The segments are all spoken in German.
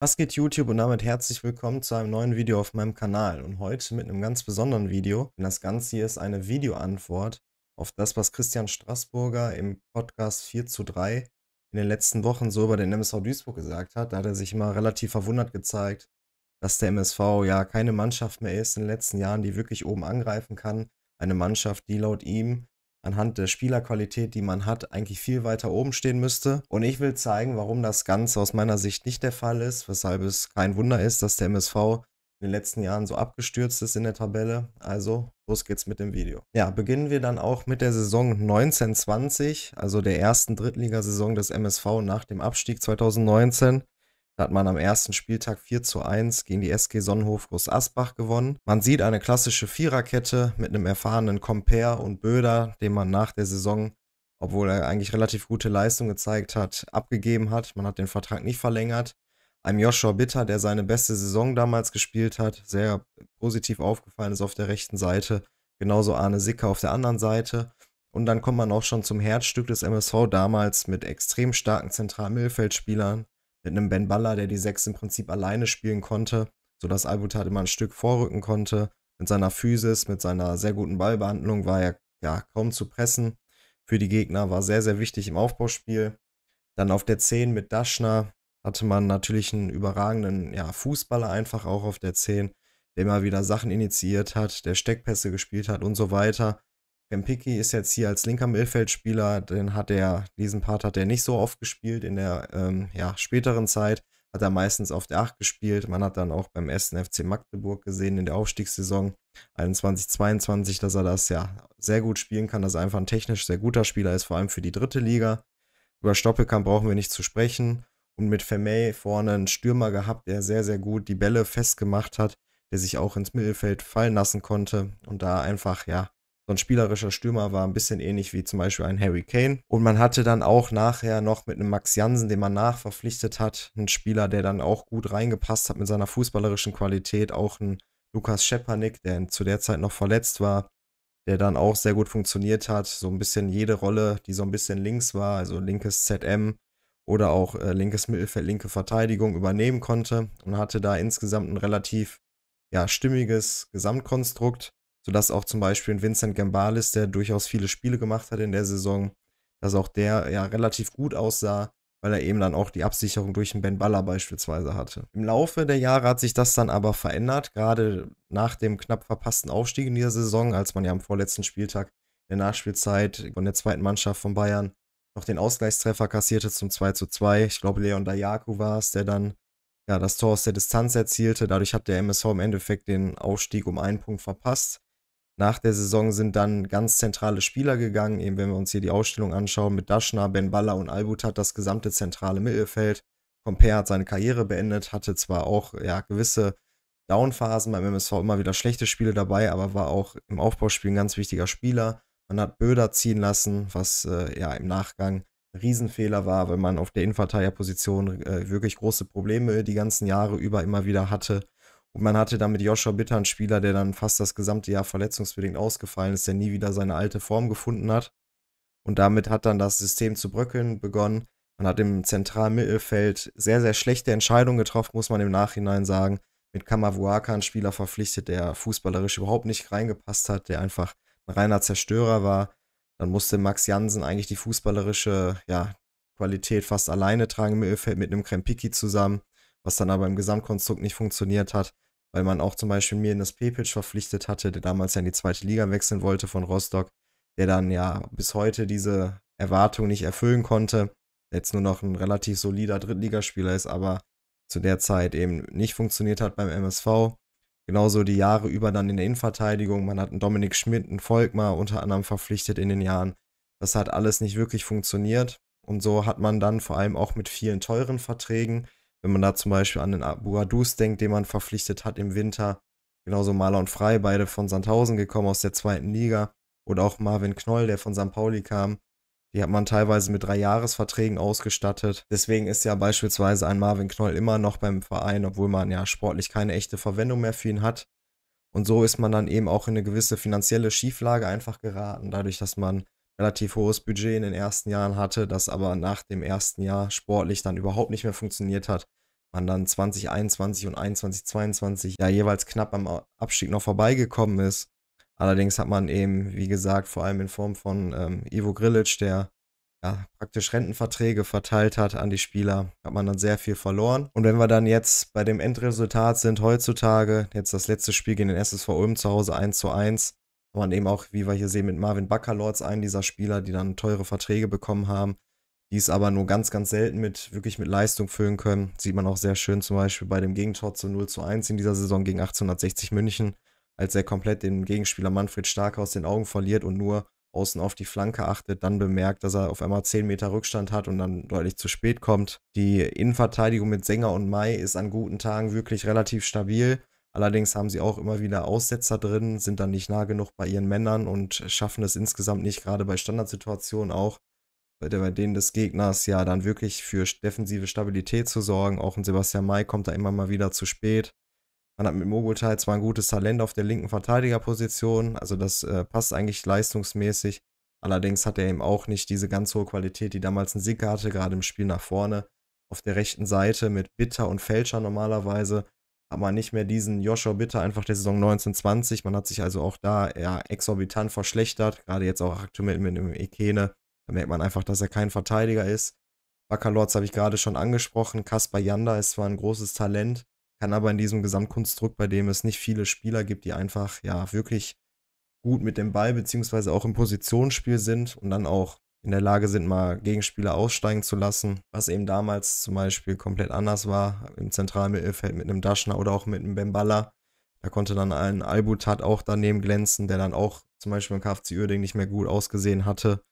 Was geht YouTube und damit herzlich willkommen zu einem neuen Video auf meinem Kanal und heute mit einem ganz besonderen Video, denn das Ganze hier ist eine Videoantwort auf das, was Christian Straßburger im Podcast 4 zu 3 in den letzten Wochen so über den MSV Duisburg gesagt hat. Da hat er sich immer relativ verwundert gezeigt, dass der MSV ja keine Mannschaft mehr ist in den letzten Jahren, die wirklich oben angreifen kann. Eine Mannschaft, die laut ihm anhand der Spielerqualität, die man hat, eigentlich viel weiter oben stehen müsste. Und ich will zeigen, warum das Ganze aus meiner Sicht nicht der Fall ist, weshalb es kein Wunder ist, dass der MSV in den letzten Jahren so abgestürzt ist in der Tabelle. Also los geht's mit dem Video. Ja, beginnen wir dann auch mit der Saison 1920, also der ersten Drittligasaison des MSV nach dem Abstieg 2019. Da hat man am ersten Spieltag 4 zu 1 gegen die SG Sonnenhof Groß Asbach gewonnen. Man sieht eine klassische Viererkette mit einem erfahrenen Comper und Böder, den man nach der Saison, obwohl er eigentlich relativ gute Leistung gezeigt hat, abgegeben hat. Man hat den Vertrag nicht verlängert. Einem Joshua Bitter, der seine beste Saison damals gespielt hat, sehr positiv aufgefallen ist auf der rechten Seite. Genauso Arne Sicker auf der anderen Seite. Und dann kommt man auch schon zum Herzstück des MSV damals mit extrem starken zentralen Mittelfeldspielern mit einem Ben Baller, der die Sechs im Prinzip alleine spielen konnte, sodass Albutat immer ein Stück vorrücken konnte. Mit seiner Physis, mit seiner sehr guten Ballbehandlung war er ja kaum zu pressen. Für die Gegner war sehr, sehr wichtig im Aufbauspiel. Dann auf der 10 mit Daschner hatte man natürlich einen überragenden ja, Fußballer einfach auch auf der 10, der immer wieder Sachen initiiert hat, der Steckpässe gespielt hat und so weiter. Bempicki ist jetzt hier als linker Mittelfeldspieler, den hat er, diesen Part hat er nicht so oft gespielt in der ähm, ja, späteren Zeit, hat er meistens auf der 8 gespielt. Man hat dann auch beim ersten FC Magdeburg gesehen in der Aufstiegssaison 21-22, dass er das ja sehr gut spielen kann, dass er einfach ein technisch sehr guter Spieler ist, vor allem für die dritte Liga. Über Stoppelkamp brauchen wir nicht zu sprechen. Und mit Vermey vorne einen Stürmer gehabt, der sehr, sehr gut die Bälle festgemacht hat, der sich auch ins Mittelfeld fallen lassen konnte und da einfach, ja, so ein spielerischer Stürmer war, ein bisschen ähnlich wie zum Beispiel ein Harry Kane. Und man hatte dann auch nachher noch mit einem Max Jansen, den man nachverpflichtet hat, einen Spieler, der dann auch gut reingepasst hat mit seiner fußballerischen Qualität, auch einen Lukas Schepanik, der zu der Zeit noch verletzt war, der dann auch sehr gut funktioniert hat, so ein bisschen jede Rolle, die so ein bisschen links war, also linkes ZM oder auch äh, linkes Mittelfeld, linke Verteidigung übernehmen konnte und hatte da insgesamt ein relativ ja, stimmiges Gesamtkonstrukt sodass auch zum Beispiel ein Vincent Gambalis, der durchaus viele Spiele gemacht hat in der Saison, dass auch der ja relativ gut aussah, weil er eben dann auch die Absicherung durch den Ben Baller beispielsweise hatte. Im Laufe der Jahre hat sich das dann aber verändert, gerade nach dem knapp verpassten Aufstieg in dieser Saison, als man ja am vorletzten Spieltag in der Nachspielzeit von der zweiten Mannschaft von Bayern noch den Ausgleichstreffer kassierte zum 2 zu 2. Ich glaube, Leon Dayaku war es, der dann ja, das Tor aus der Distanz erzielte. Dadurch hat der MSV im Endeffekt den Aufstieg um einen Punkt verpasst. Nach der Saison sind dann ganz zentrale Spieler gegangen, eben wenn wir uns hier die Ausstellung anschauen, mit Daschner, Ben Baller und Albut hat das gesamte zentrale Mittelfeld. Comper hat seine Karriere beendet, hatte zwar auch ja, gewisse Downphasen, beim MSV immer wieder schlechte Spiele dabei, aber war auch im Aufbauspiel ein ganz wichtiger Spieler. Man hat Böder ziehen lassen, was äh, ja im Nachgang ein Riesenfehler war, weil man auf der Innenverteidigerposition äh, wirklich große Probleme die ganzen Jahre über immer wieder hatte. Und man hatte dann mit Joshua Bitter einen Spieler, der dann fast das gesamte Jahr verletzungsbedingt ausgefallen ist, der nie wieder seine alte Form gefunden hat. Und damit hat dann das System zu bröckeln begonnen. Man hat im zentralen Mittelfeld sehr, sehr schlechte Entscheidungen getroffen, muss man im Nachhinein sagen. Mit Kamavuaka einen Spieler verpflichtet, der fußballerisch überhaupt nicht reingepasst hat, der einfach ein reiner Zerstörer war. Dann musste Max Jansen eigentlich die fußballerische ja, Qualität fast alleine tragen im Mittelfeld mit einem Krempiki zusammen was dann aber im Gesamtkonstrukt nicht funktioniert hat, weil man auch zum Beispiel mir in das Pepic verpflichtet hatte, der damals ja in die zweite Liga wechseln wollte von Rostock, der dann ja bis heute diese Erwartung nicht erfüllen konnte, jetzt nur noch ein relativ solider Drittligaspieler ist, aber zu der Zeit eben nicht funktioniert hat beim MSV. Genauso die Jahre über dann in der Innenverteidigung. Man hat einen Dominik Schmidt, einen Volkmar unter anderem verpflichtet in den Jahren. Das hat alles nicht wirklich funktioniert. Und so hat man dann vor allem auch mit vielen teuren Verträgen wenn man da zum Beispiel an den Abu Adus denkt, den man verpflichtet hat im Winter, genauso Maler und Frei, beide von Sandhausen gekommen aus der zweiten Liga, oder auch Marvin Knoll, der von St. Pauli kam, die hat man teilweise mit drei Jahresverträgen ausgestattet. Deswegen ist ja beispielsweise ein Marvin Knoll immer noch beim Verein, obwohl man ja sportlich keine echte Verwendung mehr für ihn hat. Und so ist man dann eben auch in eine gewisse finanzielle Schieflage einfach geraten, dadurch, dass man relativ hohes Budget in den ersten Jahren hatte, das aber nach dem ersten Jahr sportlich dann überhaupt nicht mehr funktioniert hat. Man dann 2021 und 21, 22 ja jeweils knapp am Abstieg noch vorbeigekommen ist. Allerdings hat man eben, wie gesagt, vor allem in Form von ähm, Ivo Grilic, der ja, praktisch Rentenverträge verteilt hat an die Spieler, hat man dann sehr viel verloren. Und wenn wir dann jetzt bei dem Endresultat sind, heutzutage, jetzt das letzte Spiel gegen den SSV Ulm zu Hause 1 zu 1, aber oh, eben auch, wie wir hier sehen, mit Marvin Buckerlords, einen dieser Spieler, die dann teure Verträge bekommen haben, die es aber nur ganz, ganz selten mit wirklich mit Leistung füllen können. Sieht man auch sehr schön zum Beispiel bei dem Gegentor zu 0 zu 1 in dieser Saison gegen 1860 München, als er komplett den Gegenspieler Manfred Stark aus den Augen verliert und nur außen auf die Flanke achtet, dann bemerkt, dass er auf einmal 10 Meter Rückstand hat und dann deutlich zu spät kommt. Die Innenverteidigung mit Sänger und Mai ist an guten Tagen wirklich relativ stabil. Allerdings haben sie auch immer wieder Aussetzer drin, sind dann nicht nah genug bei ihren Männern und schaffen es insgesamt nicht, gerade bei Standardsituationen auch, bei, der, bei denen des Gegners ja dann wirklich für defensive Stabilität zu sorgen. Auch ein Sebastian May kommt da immer mal wieder zu spät. Man hat mit Mogultai zwar ein gutes Talent auf der linken Verteidigerposition, also das äh, passt eigentlich leistungsmäßig. Allerdings hat er eben auch nicht diese ganz hohe Qualität, die damals ein Sieg hatte, gerade im Spiel nach vorne. Auf der rechten Seite mit Bitter und Fälscher normalerweise hat man nicht mehr diesen Joshua Bitter einfach der Saison 1920. Man hat sich also auch da ja, exorbitant verschlechtert, gerade jetzt auch aktuell mit dem Ekene. Da merkt man einfach, dass er kein Verteidiger ist. Bakalorz habe ich gerade schon angesprochen. Kaspar Janda ist zwar ein großes Talent, kann aber in diesem Gesamtkonstrukt, bei dem es nicht viele Spieler gibt, die einfach ja wirklich gut mit dem Ball beziehungsweise auch im Positionsspiel sind und dann auch in der Lage sind, mal Gegenspieler aussteigen zu lassen, was eben damals zum Beispiel komplett anders war im zentralen Mittelfeld mit einem Daschner oder auch mit einem Bemballa. Da konnte dann ein Albutat auch daneben glänzen, der dann auch zum Beispiel im KFC Uerding nicht mehr gut ausgesehen hatte.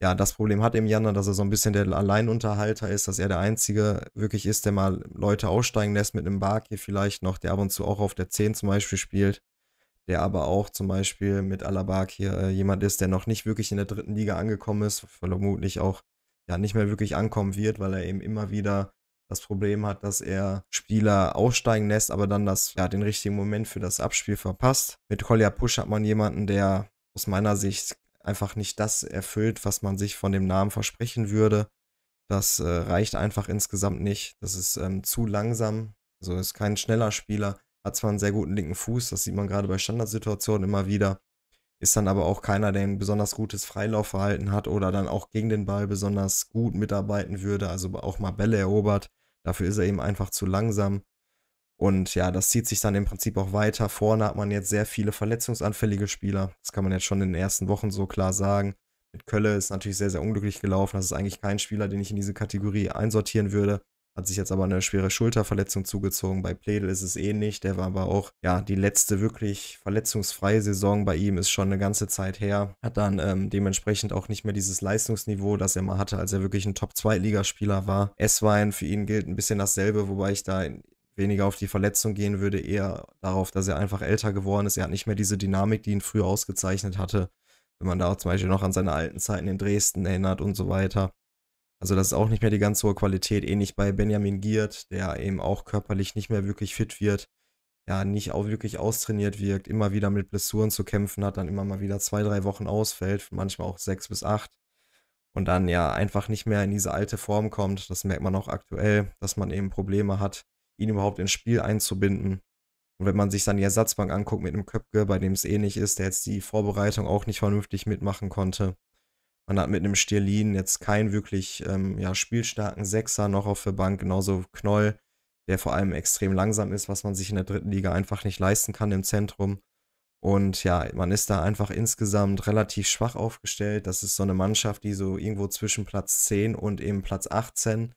Ja, das Problem hat eben Janner, dass er so ein bisschen der Alleinunterhalter ist, dass er der Einzige wirklich ist, der mal Leute aussteigen lässt mit einem Barki vielleicht noch, der ab und zu auch auf der 10 zum Beispiel spielt der aber auch zum Beispiel mit Alabak hier äh, jemand ist, der noch nicht wirklich in der dritten Liga angekommen ist, vermutlich auch ja nicht mehr wirklich ankommen wird, weil er eben immer wieder das Problem hat, dass er Spieler aussteigen lässt, aber dann das, ja, den richtigen Moment für das Abspiel verpasst. Mit Kolja Push hat man jemanden, der aus meiner Sicht einfach nicht das erfüllt, was man sich von dem Namen versprechen würde. Das äh, reicht einfach insgesamt nicht. Das ist ähm, zu langsam. Also ist kein schneller Spieler hat zwar einen sehr guten linken Fuß, das sieht man gerade bei Standardsituationen immer wieder. Ist dann aber auch keiner, der ein besonders gutes Freilaufverhalten hat oder dann auch gegen den Ball besonders gut mitarbeiten würde, also auch mal Bälle erobert. Dafür ist er eben einfach zu langsam. Und ja, das zieht sich dann im Prinzip auch weiter. Vorne hat man jetzt sehr viele verletzungsanfällige Spieler. Das kann man jetzt schon in den ersten Wochen so klar sagen. Mit Kölle ist natürlich sehr, sehr unglücklich gelaufen. Das ist eigentlich kein Spieler, den ich in diese Kategorie einsortieren würde hat sich jetzt aber eine schwere Schulterverletzung zugezogen. Bei Pledel ist es ähnlich. Der war aber auch, ja, die letzte wirklich verletzungsfreie Saison bei ihm ist schon eine ganze Zeit her. Hat dann ähm, dementsprechend auch nicht mehr dieses Leistungsniveau, das er mal hatte, als er wirklich ein Top-Zweitligaspieler war. Esswein, für ihn gilt ein bisschen dasselbe, wobei ich da weniger auf die Verletzung gehen würde, eher darauf, dass er einfach älter geworden ist. Er hat nicht mehr diese Dynamik, die ihn früher ausgezeichnet hatte. Wenn man da auch zum Beispiel noch an seine alten Zeiten in Dresden erinnert und so weiter. Also das ist auch nicht mehr die ganz hohe Qualität, ähnlich bei Benjamin Giert, der eben auch körperlich nicht mehr wirklich fit wird, ja, nicht auch wirklich austrainiert wirkt, immer wieder mit Blessuren zu kämpfen hat, dann immer mal wieder zwei, drei Wochen ausfällt, manchmal auch sechs bis acht und dann ja einfach nicht mehr in diese alte Form kommt. Das merkt man auch aktuell, dass man eben Probleme hat, ihn überhaupt ins Spiel einzubinden. Und wenn man sich dann die Ersatzbank anguckt mit einem Köpke, bei dem es ähnlich ist, der jetzt die Vorbereitung auch nicht vernünftig mitmachen konnte, man hat mit einem Stirlin jetzt keinen wirklich ähm, ja, spielstarken Sechser noch auf der Bank, genauso Knoll, der vor allem extrem langsam ist, was man sich in der dritten Liga einfach nicht leisten kann im Zentrum. Und ja, man ist da einfach insgesamt relativ schwach aufgestellt. Das ist so eine Mannschaft, die so irgendwo zwischen Platz 10 und eben Platz 18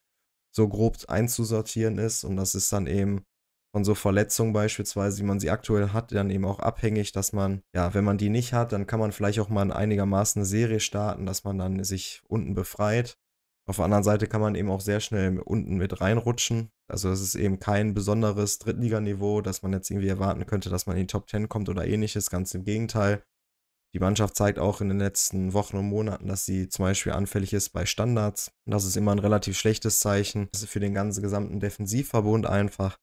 so grob einzusortieren ist. Und das ist dann eben von so Verletzungen beispielsweise, wie man sie aktuell hat, dann eben auch abhängig, dass man, ja, wenn man die nicht hat, dann kann man vielleicht auch mal in einigermaßen eine Serie starten, dass man dann sich unten befreit. Auf der anderen Seite kann man eben auch sehr schnell unten mit reinrutschen. Also es ist eben kein besonderes Drittliganiveau, dass man jetzt irgendwie erwarten könnte, dass man in die Top 10 kommt oder ähnliches. Ganz im Gegenteil. Die Mannschaft zeigt auch in den letzten Wochen und Monaten, dass sie zum Beispiel anfällig ist bei Standards. Und das ist immer ein relativ schlechtes Zeichen. Das also ist für den ganzen gesamten Defensivverbund einfach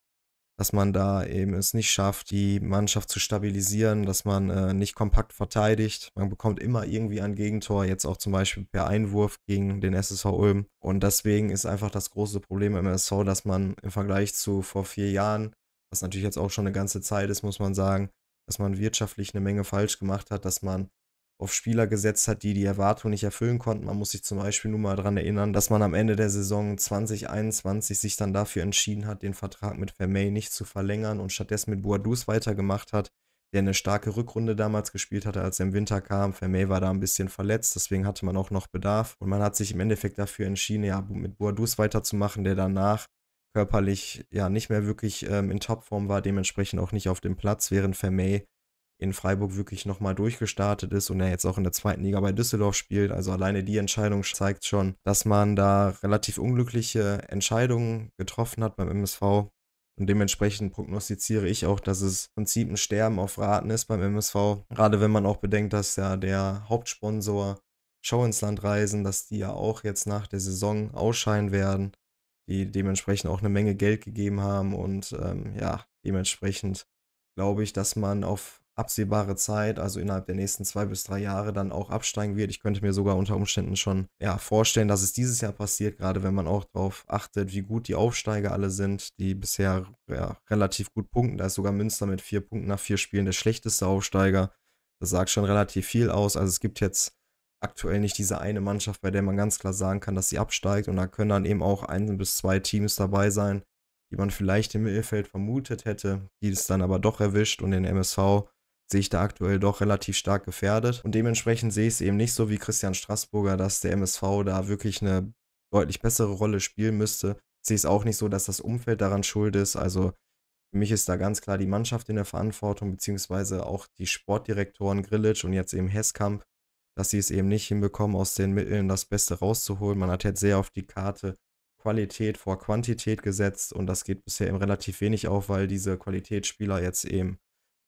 dass man da eben es nicht schafft, die Mannschaft zu stabilisieren, dass man äh, nicht kompakt verteidigt. Man bekommt immer irgendwie ein Gegentor, jetzt auch zum Beispiel per Einwurf gegen den SSV Ulm. Und deswegen ist einfach das große Problem im SSV, dass man im Vergleich zu vor vier Jahren, was natürlich jetzt auch schon eine ganze Zeit ist, muss man sagen, dass man wirtschaftlich eine Menge falsch gemacht hat, dass man auf Spieler gesetzt hat, die die Erwartung nicht erfüllen konnten. Man muss sich zum Beispiel nur mal daran erinnern, dass man am Ende der Saison 2021 sich dann dafür entschieden hat, den Vertrag mit Vermey nicht zu verlängern und stattdessen mit Boadus weitergemacht hat, der eine starke Rückrunde damals gespielt hatte, als er im Winter kam. Vermey war da ein bisschen verletzt, deswegen hatte man auch noch Bedarf. Und man hat sich im Endeffekt dafür entschieden, ja, mit Boadus weiterzumachen, der danach körperlich ja nicht mehr wirklich ähm, in Topform war, dementsprechend auch nicht auf dem Platz, während Vermey in Freiburg wirklich nochmal durchgestartet ist und er jetzt auch in der zweiten Liga bei Düsseldorf spielt. Also alleine die Entscheidung zeigt schon, dass man da relativ unglückliche Entscheidungen getroffen hat beim MSV. Und dementsprechend prognostiziere ich auch, dass es im Prinzip ein Sterben auf Raten ist beim MSV. Gerade wenn man auch bedenkt, dass ja der Hauptsponsor Show ins Land reisen, dass die ja auch jetzt nach der Saison ausscheiden werden, die dementsprechend auch eine Menge Geld gegeben haben und ähm, ja, dementsprechend glaube ich, dass man auf absehbare Zeit, also innerhalb der nächsten zwei bis drei Jahre, dann auch absteigen wird. Ich könnte mir sogar unter Umständen schon ja, vorstellen, dass es dieses Jahr passiert, gerade wenn man auch darauf achtet, wie gut die Aufsteiger alle sind, die bisher ja, relativ gut punkten. Da ist sogar Münster mit vier Punkten nach vier Spielen der schlechteste Aufsteiger. Das sagt schon relativ viel aus. Also es gibt jetzt aktuell nicht diese eine Mannschaft, bei der man ganz klar sagen kann, dass sie absteigt. Und da können dann eben auch ein bis zwei Teams dabei sein, die man vielleicht im Mittelfeld vermutet hätte, die es dann aber doch erwischt und den MSV sehe ich da aktuell doch relativ stark gefährdet. Und dementsprechend sehe ich es eben nicht so wie Christian Straßburger, dass der MSV da wirklich eine deutlich bessere Rolle spielen müsste. Ich sehe es auch nicht so, dass das Umfeld daran schuld ist. Also für mich ist da ganz klar die Mannschaft in der Verantwortung, beziehungsweise auch die Sportdirektoren Grillitsch und jetzt eben Hesskamp, dass sie es eben nicht hinbekommen, aus den Mitteln das Beste rauszuholen. Man hat jetzt sehr auf die Karte Qualität vor Quantität gesetzt und das geht bisher eben relativ wenig auf, weil diese Qualitätsspieler jetzt eben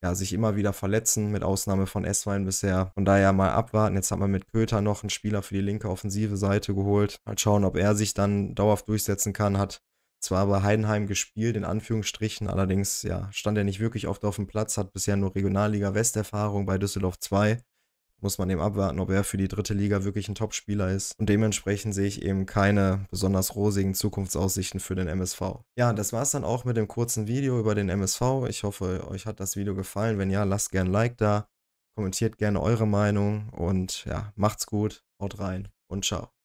ja, sich immer wieder verletzen, mit Ausnahme von Esswein bisher. Von daher mal abwarten. Jetzt hat man mit Köter noch einen Spieler für die linke offensive Seite geholt. Mal schauen, ob er sich dann dauerhaft durchsetzen kann. Hat zwar bei Heidenheim gespielt, in Anführungsstrichen, allerdings ja, stand er nicht wirklich oft auf dem Platz, hat bisher nur Regionalliga westerfahrung bei Düsseldorf 2 muss man eben abwarten, ob er für die dritte Liga wirklich ein Top-Spieler ist. Und dementsprechend sehe ich eben keine besonders rosigen Zukunftsaussichten für den MSV. Ja, das war es dann auch mit dem kurzen Video über den MSV. Ich hoffe, euch hat das Video gefallen. Wenn ja, lasst gerne ein Like da, kommentiert gerne eure Meinung und ja, macht's gut, haut rein und ciao.